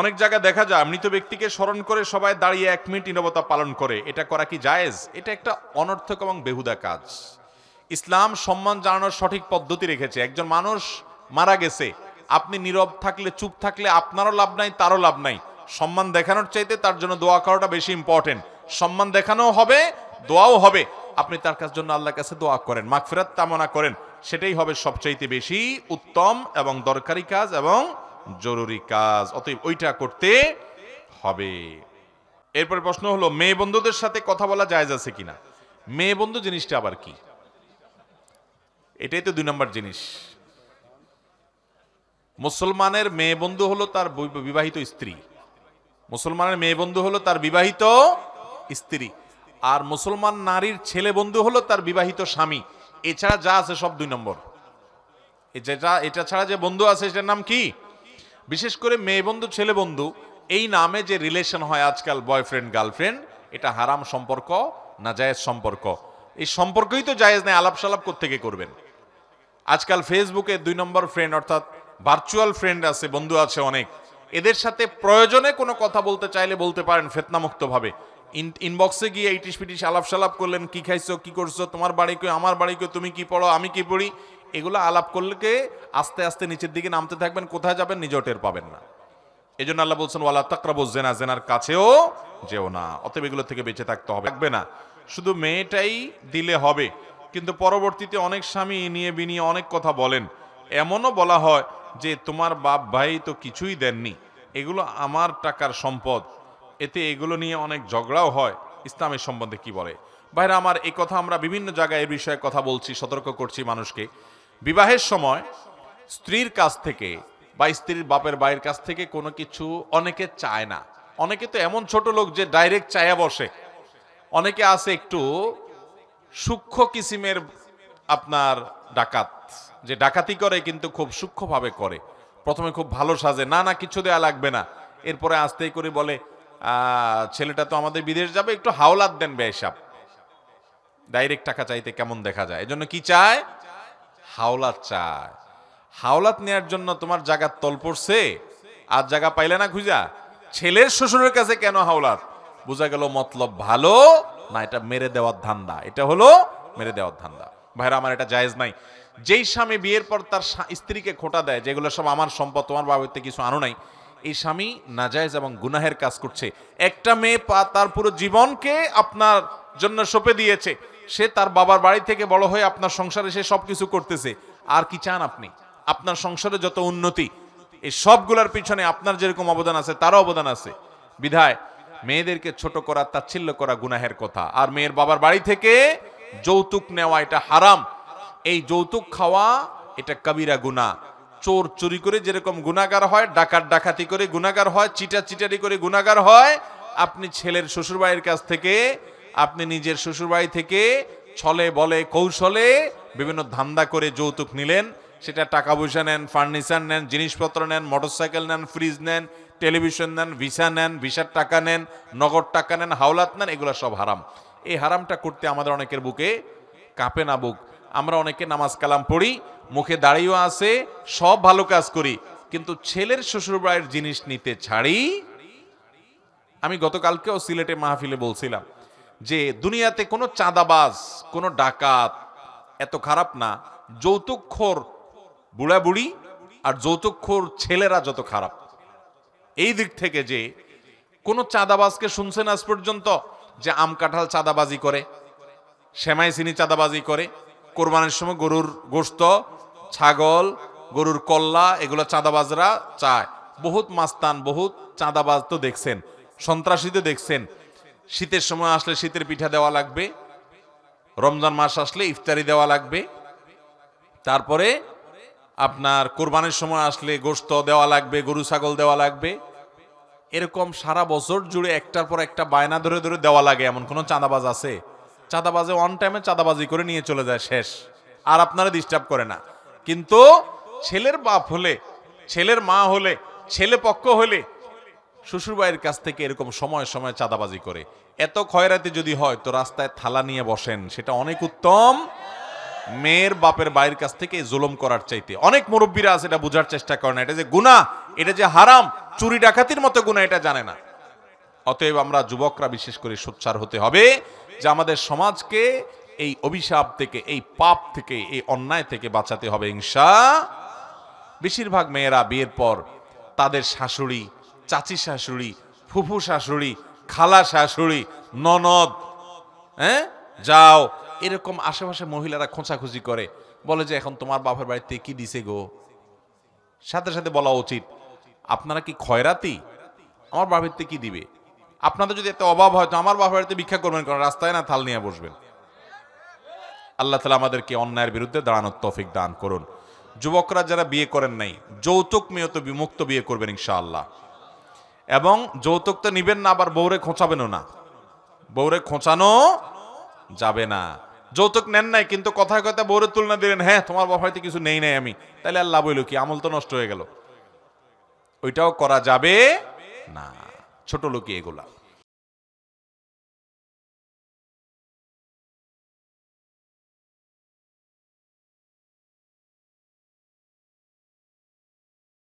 অনেক জায়গায় দেখা যায় মৃত ব্যক্তিকে স্মরণ করে সবাই দাঁড়িয়ে এক মিনিট নিরবতা পালন করে এটা করা কি জায়েজ এটা একটা অনর্থক এবং বেহুদা কাজ ইসলাম সম্মান জানানোর সঠিক পদ্ধতি রেখেছে একজন মানুষ মারা গেছে আপনি নীরব থাকলে চুপ থাকলে আপনারও লাভ নাই তারও লাভ নাই সম্মান দেখানোর চাইতে তার জন্য দোয়া করাটা বেশি ইম্পর্টেন্ট সম্মান দেখানো হবে দোয়াও হবে আপনি তার কাছ জন্য আল্লাহ কাছে দোয়া করেন ফেরাত তামনা করেন সেটাই হবে সবচাইতে বেশি উত্তম এবং দরকারি কাজ এবং জরুরি কাজ অতএব ওইটা করতে হবে এরপরে প্রশ্ন হলো মেয়ে বন্ধুদের সাথে কথা বলা যায় আছে কিনা মেয়ে বন্ধু জিনিসটা আবার কি এটাই তো দুই নম্বর জিনিস মুসলমানের মেয়ে বন্ধু হলো তার বিবাহিত স্ত্রী মুসলমানের মেয়ে বন্ধু হলো তার বিবাহিত স্ত্রী আর মুসলমান নারীর ছেলে বন্ধু হলো তার বিবাহিত স্বামী এছাড়া যা আছে সব দুই নম্বর যেটা এটা ছাড়া যে বন্ধু আছে সেটার নাম কি বিশেষ করে মেয়ে বন্ধু ছেলে বন্ধু এই নামে যে রিলেশন হয় আজকাল বয়ফ্রেন্ড গার্লফ্রেন্ড এটা হারাম সম্পর্ক না জায়েজ সম্পর্ক এই সম্পর্কই তো জায়েজ নেই আলাপ সালাপ কোথেকে করবেন আজকাল ফেসবুকে দুই নম্বর ফ্রেন্ড অর্থাৎ ভার্চুয়াল ফ্রেন্ড আছে বন্ধু আছে অনেক এদের সাথে প্রয়োজনে কোনো কথা বলতে চাইলে বলতে পারেন ফেতনামুক্তভাবে ইনবক্সে গিয়ে ইটিস পিটিস আলাপ সালাপ করলেন কি খাইছো কি করছো তোমার বাড়ি কেউ আমার বাড়ি কেউ তুমি কি পড়ো আমি কি পড়ি এগুলো আলাপ করলে আস্তে আস্তে নিচের দিকে নামতে থাকবেন কোথায় যাবেন নিজেও টের পাবেন না এই জন্য আল্লাহ বলছেন ওয়ালা তাকরাবু জেনা জেনার কাছেও যেও না অতএব এগুলো থেকে বেঁচে থাকতে হবে থাকবে না শুধু মেয়েটাই দিলে হবে কিন্তু পরবর্তীতে অনেক স্বামী নিয়ে বিনিয়ে অনেক কথা বলেন এমনও বলা হয় যে তোমার বাপ ভাই তো কিছুই দেননি এগুলো আমার টাকার সম্পদ এতে এগুলো নিয়ে অনেক ঝগড়াও হয় ইসলামের সম্বন্ধে কি বলে ভাইরা আমার এই কথা আমরা বিভিন্ন জায়গায় এ বিষয়ে কথা বলছি সতর্ক করছি মানুষকে বিবাহের সময় স্ত্রীর কাছ থেকে বা স্ত্রীর বাপের বাইয়ের কাছ থেকে কোনো কিছু অনেকে চায় না অনেকে তো এমন ছোট লোক যে ডাইরেক্ট চায়া বসে অনেকে আছে একটু সূক্ষ্ম কিসিমের আপনার ডাকাত যে ডাকাতি করে কিন্তু খুব সূক্ষ্মভাবে করে প্রথমে খুব ভালো সাজে না না কিছু দেয়া লাগবে না এরপরে আস্তেই করে বলে ছেলেটা তো আমাদের বিদেশ যাবে একটু হাওলাত দেন ব্যয়সাপ ডাইরেক্ট টাকা চাইতে কেমন দেখা যায় এজন্য কি চায় হাওলাত চায় হাওলাত নেয়ার জন্য তোমার জায়গা তল পড়ছে আর জায়গা পাইলে না খুঁজা ছেলের শ্বশুরের কাছে কেন হাওলাত বোঝা গেল মতলব ভালো না এটা মেরে দেওয়ার ধান্দা এটা হলো মেরে দেওয়ার ধান্দা ভাইরা আমার এটা জায়েজ নাই যেই স্বামী বিয়ের পর তার স্ত্রীকে খোটা দেয় যেগুলো সব আমার সম্পদ তোমার বাবাতে কিছু আনো নাই এই স্বামী নাজায়জ এবং গুনাহের কাজ করছে একটা মেয়ে তার পুরো জীবনকে আপনার জন্য সঁপে দিয়েছে সে তার বাবার বাড়ি থেকে বড় হয়ে আপনার সংসারে সে সব কিছু করতেছে আর কি চান আপনি আপনার সংসারে যত উন্নতি এই সবগুলোর পিছনে আপনার যেরকম অবদান আছে তারও অবদান আছে বিধায় মেয়েদেরকে ছোট করা তাচ্ছিল্য করা গুনাহের কথা আর মেয়ের বাবার বাড়ি থেকে যৌতুক নেওয়া এটা হারাম এই যৌতুক খাওয়া এটা কবিরা গুণা চোর চুরি করে যেরকম গুণাগার হয় ডাকাত ডাকাতি করে গুণাগার হয় চিটা চিটারি করে গুণাগার হয় আপনি ছেলের শ্বশুরবাড়ির কাছ থেকে আপনি নিজের শ্বশুরবাড়ি থেকে ছলে বলে কৌশলে বিভিন্ন ধান্দা করে যৌতুক নিলেন সেটা টাকা পয়সা নেন ফার্নিচার নেন জিনিসপত্র নেন মোটরসাইকেল নেন ফ্রিজ নেন টেলিভিশন নেন ভিসা নেন ভিসার টাকা নেন নগদ টাকা নেন হাওলাত নেন এগুলো সব হারাম এই হারামটা করতে আমাদের অনেকের বুকে কাঁপে না বুক আমরা অনেকে নামাজ কালাম পড়ি মুখে দাঁড়িয়েও আছে সব ভালো কাজ করি কিন্তু ছেলের শ্বশুরবাড়ির জিনিস নিতে ছাড়ি আমি গতকালকেও সিলেটে মাহফিলে বলছিলাম যে দুনিয়াতে কোনো চাঁদাবাজ কোনো ডাকাত এত খারাপ না যৌতুকখোর বুড়াবুড়ি আর খোর ছেলেরা যত খারাপ এই দিক থেকে যে কোনো চাঁদাবাজকে শুনছেন আজ পর্যন্ত যে আম কাঁঠাল চাঁদাবাজি করে সেমাই চিনি চাঁদাবাজি করে কোরবানের সময় গরুর গোস্ত ছাগল গরুর কল্লা এগুলো চাঁদাবাজরা চায় বহুত মাস্তান বহুত চাঁদাবাজ তো দেখছেন সন্ত্রাসী তো দেখছেন শীতের সময় আসলে শীতের পিঠা দেওয়া লাগবে রমজান মাস আসলে ইফতারি দেওয়া লাগবে তারপরে আপনার কোরবানের সময় আসলে গোস্ত দেওয়া লাগবে গরু ছাগল দেওয়া লাগবে এরকম সারা বছর জুড়ে একটার পর একটা বায়না ধরে ধরে দেওয়া লাগে এমন কোনো চাঁদাবাজ আছে চাঁদাবাজে ওয়ান টাইমে চাঁদাবাজি করে নিয়ে চলে যায় শেষ আর আপনারা ডিস্টার্ব করে না কিন্তু ছেলের বাপ হলে ছেলের মা হলে ছেলে পক্ষ হলে শ্বশুরবাড়ির কাছ থেকে এরকম সময় সময় চাঁদাবাজি করে এত খয়রাতি যদি হয় তো রাস্তায় থালা নিয়ে বসেন সেটা অনেক উত্তম মেয়ের বাপের বাইরের কাছ থেকে জুলুম করার চাইতে অনেক মুরব্বীরা আছে এটা বোঝার চেষ্টা করে না এটা যে গুণা এটা যে হারাম চুরি ডাকাতির মতো গুণা এটা জানে না অতএব আমরা যুবকরা বিশেষ করে সোচ্চার হতে হবে যে আমাদের সমাজকে এই অভিশাপ থেকে এই পাপ থেকে এই অন্যায় থেকে বাঁচাতে হবে ইংসা বেশিরভাগ মেয়েরা বিয়ের পর তাদের শাশুড়ি চাচি শাশুড়ি ফুফু শাশুড়ি খালা শাশুড়ি ননদ হ্যাঁ যাও এরকম আশেপাশে মহিলারা খোঁচাখুঁচি করে বলে যে এখন তোমার বাপের বাড়িতে কি দিছে গো সাথে সাথে বলা উচিত আপনারা কি খয়রাতি আমার বাপেরতে কি দিবে আপনাদের যদি এত অভাব হয় তো আমার বাপের বাড়িতে ভিক্ষা করবেন কারণ রাস্তায় না থাল নিয়ে বসবেন আল্লাহ তালা আমাদেরকে অন্যায়ের বিরুদ্ধে দাঁড়ানোর তফিক দান করুন যুবকরা যারা বিয়ে করেন নাই যৌতুক মেয়ত বিমুক্ত বিয়ে করবেন ইনশাআল্লাহ এবং যৌতুক তো নিবেন না আবার বৌরে খোঁচাবেনও না বৌরে খোঁচানো যাবে না যৌতুক নেন নাই কিন্তু কথায় কথায় বৌরে তুলনা দিলেন হ্যাঁ তোমার বাপ হয়তো কিছু নেই নাই আমি তাহলে আল্লাহ বইল কি আমল তো নষ্ট হয়ে গেল ওইটাও করা যাবে না ছোট লোকি এগুলা